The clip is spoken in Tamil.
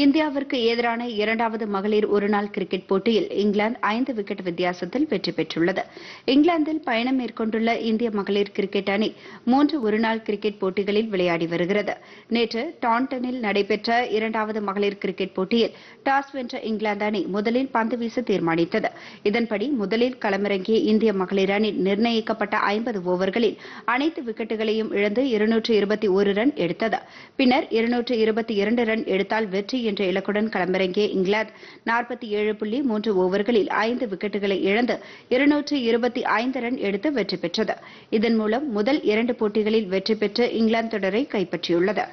இந்தியாவிற்கு எதிரான இரண்டாவது மகளிர் ஒருநாள் கிரிக்கெட் போட்டியில் இங்கிலாந்து ஐந்து விக்கெட் வித்தியாசத்தில் வெற்றி பெற்றுள்ளது இங்கிலாந்தில் பயணம் மேற்கொண்டுள்ள இந்திய மகளிர் கிரிக்கெட் அணி மூன்று ஒருநாள் கிரிக்கெட் போட்டிகளில் விளையாடி வருகிறது நேற்று டாண்டனில் நடைபெற்ற இரண்டாவது மகளிர் கிரிக்கெட் போட்டியில் டாஸ் வென்ற இங்கிலாந்து அணி முதலில் பந்து வீச தீர்மானித்தது இதன்படி முதலில் களமிறங்கிய இந்திய மகளிர் அணி நிர்ணயிக்கப்பட்ட ஐம்பது ஓவர்களில் அனைத்து விக்கெட்டுகளையும் இழந்து இருநூற்று இருபத்தி ஒரு ரன் எடுத்தது பின்னர் இருநூற்று இருபத்தி இரண்டு ரன் எடுத்தால் வெற்றி என்ற இலக்குடன் களமிறங்கிய இங்கிலாந்து நாற்பத்தி ஏழு புள்ளி மூன்று ஓவர்களில் ஐந்து விக்கெட்டுகளை இழந்து இருநூற்று இருபத்தி ஐந்து ரன் எடுத்து வெற்றி பெற்றது இதன் மூலம் முதல் இரண்டு போட்டிகளில் வெற்றி பெற்று இங்கிலாந்து தொடரை கைப்பற்றியுள்ளது